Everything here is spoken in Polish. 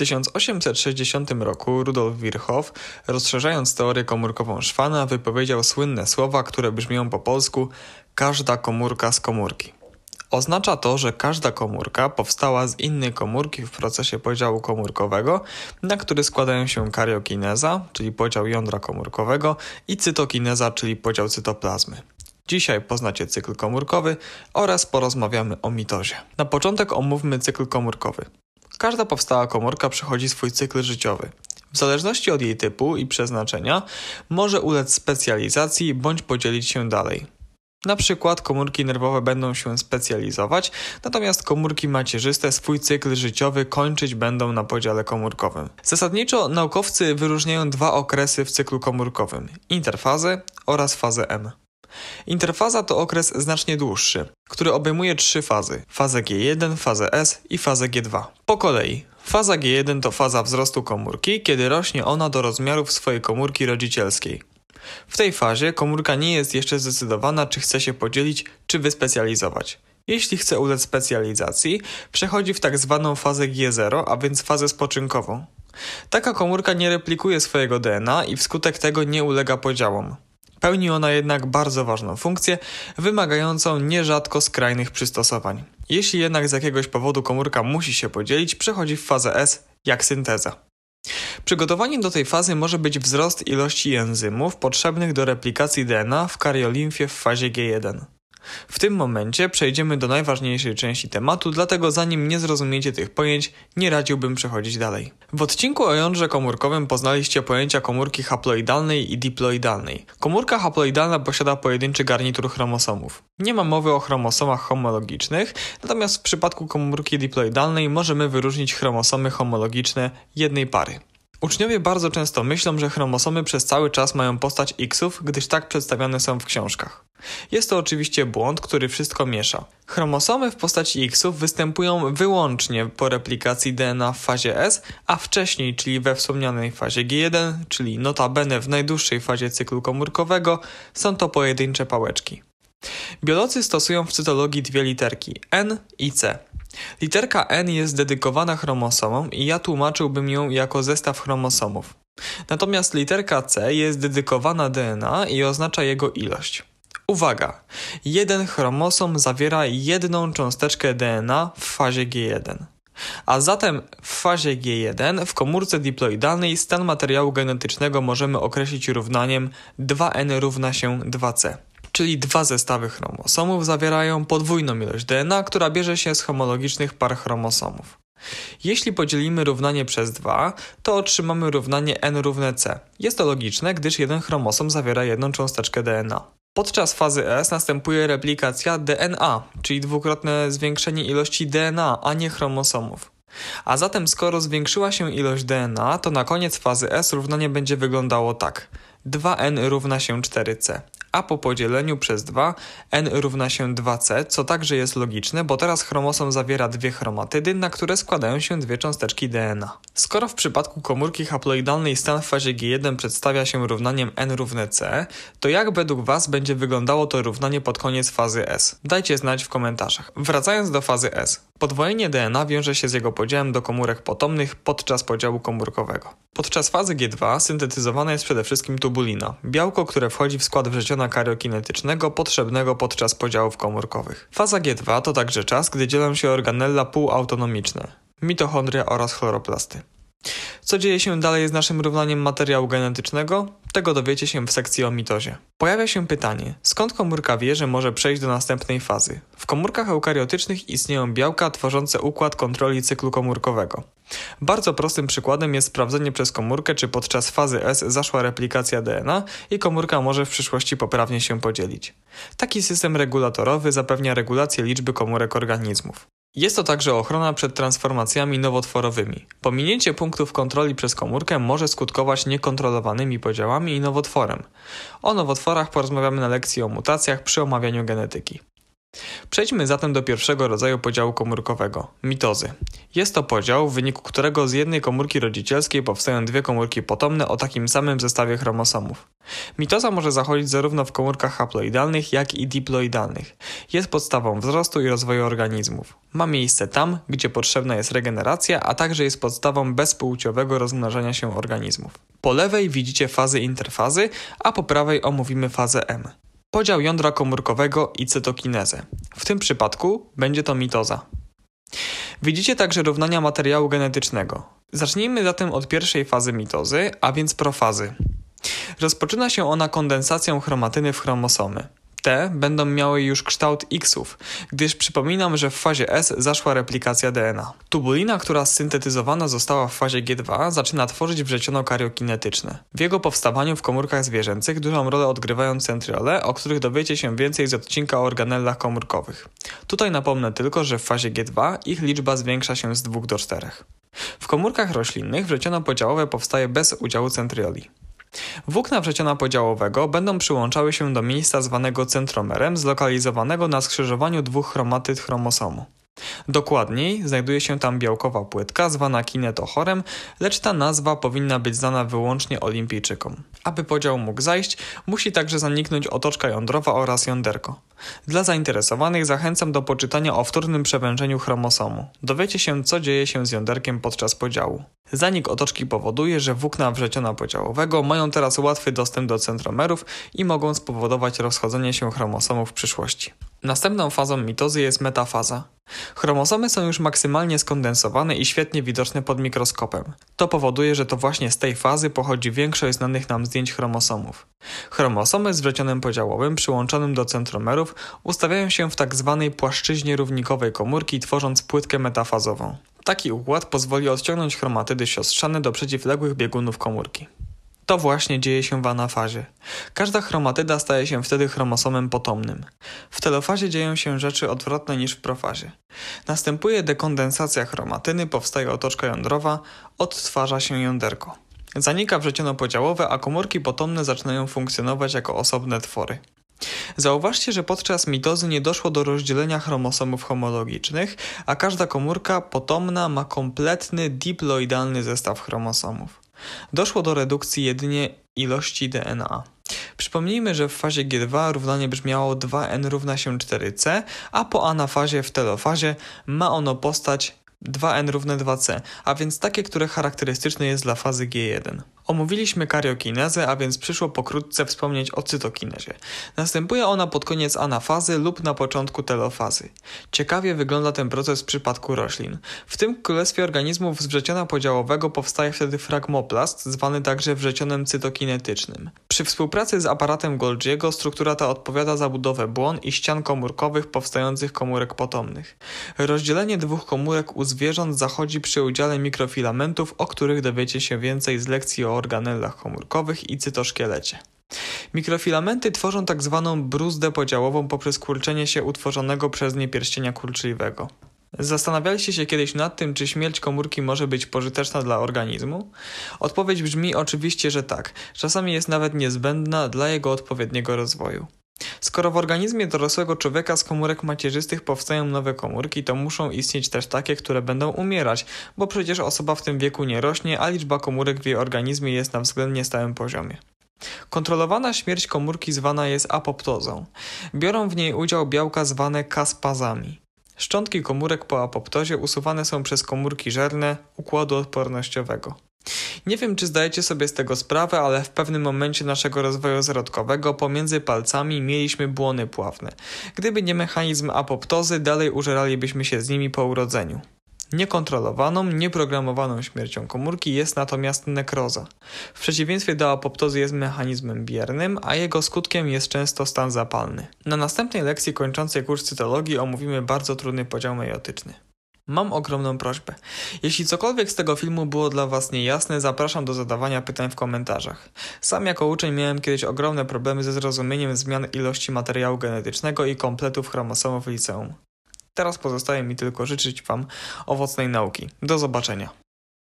1860 roku Rudolf Virchow, rozszerzając teorię komórkową Szwana, wypowiedział słynne słowa, które brzmią po polsku każda komórka z komórki. Oznacza to, że każda komórka powstała z innej komórki w procesie podziału komórkowego, na który składają się kariokineza, czyli podział jądra komórkowego, i cytokineza, czyli podział cytoplazmy. Dzisiaj poznacie cykl komórkowy oraz porozmawiamy o mitozie. Na początek omówmy cykl komórkowy. Każda powstała komórka przechodzi swój cykl życiowy. W zależności od jej typu i przeznaczenia może ulec specjalizacji bądź podzielić się dalej. Na przykład komórki nerwowe będą się specjalizować, natomiast komórki macierzyste swój cykl życiowy kończyć będą na podziale komórkowym. Zasadniczo naukowcy wyróżniają dwa okresy w cyklu komórkowym: interfazę oraz fazę M. Interfaza to okres znacznie dłuższy, który obejmuje trzy fazy: fazę G1, fazę S i fazę G2. Po kolei. Faza G1 to faza wzrostu komórki, kiedy rośnie ona do rozmiarów swojej komórki rodzicielskiej. W tej fazie komórka nie jest jeszcze zdecydowana, czy chce się podzielić, czy wyspecjalizować. Jeśli chce ulec specjalizacji, przechodzi w tak zwaną fazę G0, a więc fazę spoczynkową. Taka komórka nie replikuje swojego DNA i wskutek tego nie ulega podziałom. Pełni ona jednak bardzo ważną funkcję, wymagającą nierzadko skrajnych przystosowań. Jeśli jednak z jakiegoś powodu komórka musi się podzielić, przechodzi w fazę S jak synteza. Przygotowaniem do tej fazy może być wzrost ilości enzymów potrzebnych do replikacji DNA w kariolimfie w fazie G1. W tym momencie przejdziemy do najważniejszej części tematu, dlatego zanim nie zrozumiecie tych pojęć, nie radziłbym przechodzić dalej. W odcinku o jądrze komórkowym poznaliście pojęcia komórki haploidalnej i diploidalnej. Komórka haploidalna posiada pojedynczy garnitur chromosomów. Nie ma mowy o chromosomach homologicznych, natomiast w przypadku komórki diploidalnej możemy wyróżnić chromosomy homologiczne jednej pary. Uczniowie bardzo często myślą, że chromosomy przez cały czas mają postać X-ów, gdyż tak przedstawiane są w książkach. Jest to oczywiście błąd, który wszystko miesza. Chromosomy w postaci X-ów występują wyłącznie po replikacji DNA w fazie S, a wcześniej, czyli we wspomnianej fazie G1, czyli notabene w najdłuższej fazie cyklu komórkowego, są to pojedyncze pałeczki. Biolocy stosują w cytologii dwie literki N i C. Literka N jest dedykowana chromosomom i ja tłumaczyłbym ją jako zestaw chromosomów. Natomiast literka C jest dedykowana DNA i oznacza jego ilość. Uwaga! Jeden chromosom zawiera jedną cząsteczkę DNA w fazie G1. A zatem w fazie G1 w komórce diploidalnej stan materiału genetycznego możemy określić równaniem 2n równa się 2c czyli dwa zestawy chromosomów zawierają podwójną ilość DNA, która bierze się z homologicznych par chromosomów. Jeśli podzielimy równanie przez 2, to otrzymamy równanie n równe c. Jest to logiczne, gdyż jeden chromosom zawiera jedną cząsteczkę DNA. Podczas fazy S następuje replikacja DNA, czyli dwukrotne zwiększenie ilości DNA, a nie chromosomów. A zatem skoro zwiększyła się ilość DNA, to na koniec fazy S równanie będzie wyglądało tak. 2n równa się 4c, a po podzieleniu przez 2 n równa się 2c, co także jest logiczne, bo teraz chromosom zawiera dwie chromatydy, na które składają się dwie cząsteczki DNA. Skoro w przypadku komórki haploidalnej stan w fazie G1 przedstawia się równaniem n równe c, to jak według Was będzie wyglądało to równanie pod koniec fazy S? Dajcie znać w komentarzach. Wracając do fazy S. Podwojenie DNA wiąże się z jego podziałem do komórek potomnych podczas podziału komórkowego. Podczas fazy G2 syntetyzowana jest przede wszystkim tubulina, białko, które wchodzi w skład wrzeciona kariokinetycznego potrzebnego podczas podziałów komórkowych. Faza G2 to także czas, gdy dzielą się organella półautonomiczne, mitochondria oraz chloroplasty. Co dzieje się dalej z naszym równaniem materiału genetycznego? Tego dowiecie się w sekcji o mitozie. Pojawia się pytanie, skąd komórka wie, że może przejść do następnej fazy? W komórkach eukariotycznych istnieją białka tworzące układ kontroli cyklu komórkowego. Bardzo prostym przykładem jest sprawdzenie przez komórkę, czy podczas fazy S zaszła replikacja DNA i komórka może w przyszłości poprawnie się podzielić. Taki system regulatorowy zapewnia regulację liczby komórek organizmów. Jest to także ochrona przed transformacjami nowotworowymi. Pominięcie punktów kontroli przez komórkę może skutkować niekontrolowanymi podziałami i nowotworem. O nowotworach porozmawiamy na lekcji o mutacjach przy omawianiu genetyki. Przejdźmy zatem do pierwszego rodzaju podziału komórkowego mitozy. Jest to podział, w wyniku którego z jednej komórki rodzicielskiej powstają dwie komórki potomne o takim samym zestawie chromosomów. Mitoza może zachodzić zarówno w komórkach haploidalnych, jak i diploidalnych. Jest podstawą wzrostu i rozwoju organizmów. Ma miejsce tam, gdzie potrzebna jest regeneracja, a także jest podstawą bezpłciowego rozmnażania się organizmów. Po lewej widzicie fazy interfazy, a po prawej omówimy fazę M podział jądra komórkowego i cytokinezę. W tym przypadku będzie to mitoza. Widzicie także równania materiału genetycznego. Zacznijmy zatem od pierwszej fazy mitozy, a więc profazy. Rozpoczyna się ona kondensacją chromatyny w chromosomy te będą miały już kształt X-ów, gdyż przypominam, że w fazie S zaszła replikacja DNA. Tubulina, która syntetyzowana została w fazie G2, zaczyna tworzyć wrzeciono kariokinetyczne. W jego powstawaniu w komórkach zwierzęcych dużą rolę odgrywają centriole, o których dowiecie się więcej z odcinka o organellach komórkowych. Tutaj napomnę tylko, że w fazie G2 ich liczba zwiększa się z 2 do 4. W komórkach roślinnych wrzeciono podziałowe powstaje bez udziału centrioli. Włókna wrzeciona podziałowego będą przyłączały się do miejsca zwanego centromerem, zlokalizowanego na skrzyżowaniu dwóch chromatyd chromosomu. Dokładniej znajduje się tam białkowa płytka zwana kinetochorem, lecz ta nazwa powinna być znana wyłącznie olimpijczykom. Aby podział mógł zajść, musi także zaniknąć otoczka jądrowa oraz jąderko. Dla zainteresowanych zachęcam do poczytania o wtórnym przewężeniu chromosomu. Dowiecie się, co dzieje się z jąderkiem podczas podziału. Zanik otoczki powoduje, że włókna wrzeciona podziałowego mają teraz łatwy dostęp do centromerów i mogą spowodować rozchodzenie się chromosomów w przyszłości. Następną fazą mitozy jest metafaza. Chromosomy są już maksymalnie skondensowane i świetnie widoczne pod mikroskopem. To powoduje, że to właśnie z tej fazy pochodzi większość znanych nam zdjęć chromosomów. Chromosomy z wlecionem podziałowym przyłączonym do centromerów ustawiają się w tak zwanej płaszczyźnie równikowej komórki, tworząc płytkę metafazową. Taki układ pozwoli odciągnąć chromatydy siostrzane do przeciwległych biegunów komórki. To właśnie dzieje się w anafazie. Każda chromatyda staje się wtedy chromosomem potomnym. W telofazie dzieją się rzeczy odwrotne niż w profazie. Następuje dekondensacja chromatyny, powstaje otoczka jądrowa, odtwarza się jąderko. Zanika wrzeciono podziałowe, a komórki potomne zaczynają funkcjonować jako osobne twory. Zauważcie, że podczas mitozy nie doszło do rozdzielenia chromosomów homologicznych, a każda komórka potomna ma kompletny diploidalny zestaw chromosomów. Doszło do redukcji jedynie ilości DNA. Przypomnijmy, że w fazie G2 równanie brzmiało 2n równa się 4c, a po anafazie w telofazie ma ono postać 2n równe 2c, a więc takie, które charakterystyczne jest dla fazy G1. Omówiliśmy kariokinezę, a więc przyszło pokrótce wspomnieć o cytokinezie. Następuje ona pod koniec anafazy lub na początku telofazy. Ciekawie wygląda ten proces w przypadku roślin. W tym królestwie organizmów z wrzeciona podziałowego powstaje wtedy fragmoplast, zwany także wrzecionem cytokinetycznym. Przy współpracy z aparatem Golgiego struktura ta odpowiada za budowę błon i ścian komórkowych powstających komórek potomnych. Rozdzielenie dwóch komórek u zwierząt zachodzi przy udziale mikrofilamentów, o których dowiecie się więcej z lekcji o organellach komórkowych i cytoszkielecie. Mikrofilamenty tworzą tak zwaną bruzdę podziałową poprzez kurczenie się utworzonego przez nie pierścienia kurczliwego. Zastanawialiście się kiedyś nad tym, czy śmierć komórki może być pożyteczna dla organizmu? Odpowiedź brzmi oczywiście, że tak. Czasami jest nawet niezbędna dla jego odpowiedniego rozwoju. Skoro w organizmie dorosłego człowieka z komórek macierzystych powstają nowe komórki, to muszą istnieć też takie, które będą umierać, bo przecież osoba w tym wieku nie rośnie, a liczba komórek w jej organizmie jest na względnie stałym poziomie. Kontrolowana śmierć komórki zwana jest apoptozą. Biorą w niej udział białka zwane kaspazami. Szczątki komórek po apoptozie usuwane są przez komórki żerne układu odpornościowego. Nie wiem, czy zdajecie sobie z tego sprawę, ale w pewnym momencie naszego rozwoju zarodkowego pomiędzy palcami mieliśmy błony pławne. Gdyby nie mechanizm apoptozy, dalej użeralibyśmy się z nimi po urodzeniu. Niekontrolowaną, nieprogramowaną śmiercią komórki jest natomiast nekroza. W przeciwieństwie do apoptozy jest mechanizmem biernym, a jego skutkiem jest często stan zapalny. Na następnej lekcji kończącej kurs cytologii omówimy bardzo trudny podział meiotyczny. Mam ogromną prośbę. Jeśli cokolwiek z tego filmu było dla Was niejasne, zapraszam do zadawania pytań w komentarzach. Sam jako uczeń miałem kiedyś ogromne problemy ze zrozumieniem zmian ilości materiału genetycznego i kompletów chromosomów w liceum. Teraz pozostaje mi tylko życzyć Wam owocnej nauki. Do zobaczenia.